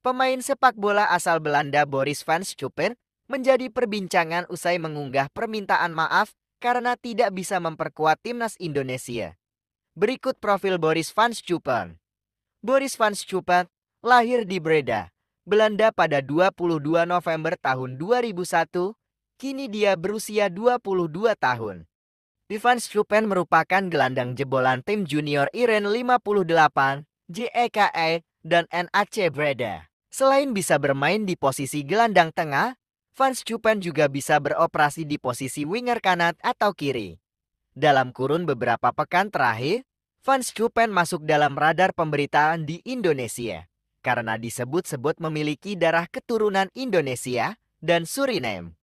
pemain sepak bola asal Belanda Boris van Schuppen menjadi perbincangan usai mengunggah permintaan maaf karena tidak bisa memperkuat timnas Indonesia. Berikut profil Boris van Schuppen. Boris van Schuppen lahir di Breda, Belanda pada 22 November tahun 2001, kini dia berusia 22 tahun. Ivan Schuppen merupakan gelandang jebolan tim junior Iren 58, JEKE, dan NAC Breda. Selain bisa bermain di posisi gelandang tengah, Van Schuppen juga bisa beroperasi di posisi winger kanan atau kiri. Dalam kurun beberapa pekan terakhir, Van Schuppen masuk dalam radar pemberitaan di Indonesia karena disebut-sebut memiliki darah keturunan Indonesia dan Suriname.